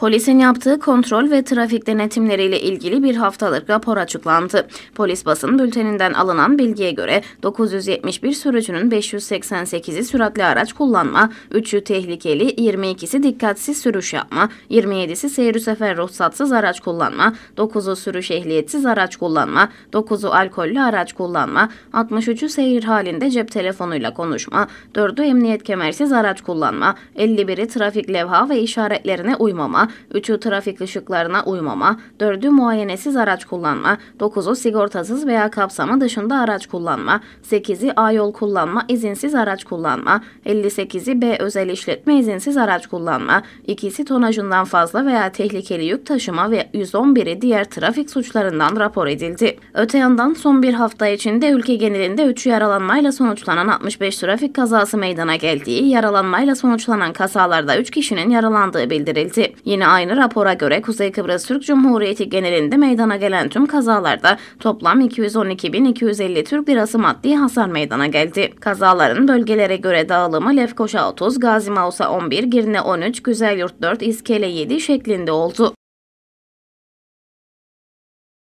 Polisin yaptığı kontrol ve trafik denetimleriyle ilgili bir haftalık rapor açıklandı. Polis basın bülteninden alınan bilgiye göre 971 sürücünün 588'i süratli araç kullanma, 3'ü tehlikeli, 22'si dikkatsiz sürüş yapma, 27'si seyir sefer ruhsatsız araç kullanma, 9'u sürüş ehliyetsiz araç kullanma, 9'u alkollü araç kullanma, 63'ü seyir halinde cep telefonuyla konuşma, 4'ü emniyet kemersiz araç kullanma, 51'i trafik levha ve işaretlerine uymama, kullanma, trafik ışıklarına uymama, 4'ü muayenesiz araç kullanma, 9'u sigortasız veya kapsamı dışında araç kullanma, 8'i A yol kullanma, izinsiz araç kullanma, 58'i B özel işletme izinsiz araç kullanma, ikisi tonajından fazla veya tehlikeli yük taşıma ve 111'i diğer trafik suçlarından rapor edildi. Öte yandan son bir hafta içinde ülke genelinde 3 yaralanmayla sonuçlanan 65 trafik kazası meydana geldiği, yaralanmayla sonuçlanan kazalarda 3 kişinin yaralandığı bildirildi. Yine Yine aynı rapora göre Kuzey Kıbrıs Türk Cumhuriyeti genelinde meydana gelen tüm kazalarda toplam 212.250 Türk lirası maddi hasar meydana geldi. Kazaların bölgelere göre dağılımı Lefkoşa 30, Gazi 11, Girne 13, Güzelyurt 4, İskele 7 şeklinde oldu.